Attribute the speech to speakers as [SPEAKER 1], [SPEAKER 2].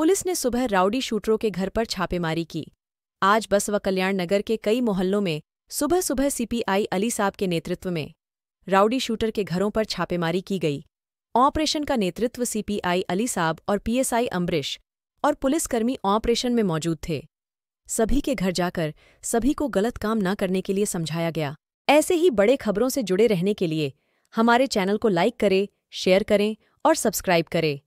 [SPEAKER 1] police ने सुबह rowdy शूटरों के घर पर छापेमारी की आज बस व कल्याण नगर के कई मोहल्लों में सुबह सुबह सीपीआई अली साहब के नेतृत्व में राउडी शूटर के घरों पर छापेमारी की गई ऑपरेशन का नेतृत्व सीपीआई अली साहब और पीएसआई अम्बरीश और पुलिसकर्मी ऑपरेशन में मौजूद थे सभी के घर जाकर सभी को गलत काम न करने के लिए समझाया गया ऐसे ही बड़े खबरों से जुड़े रहने के लिए हमारे चैनल को लाइक करें शेयर करें और सब्सक्राइब करें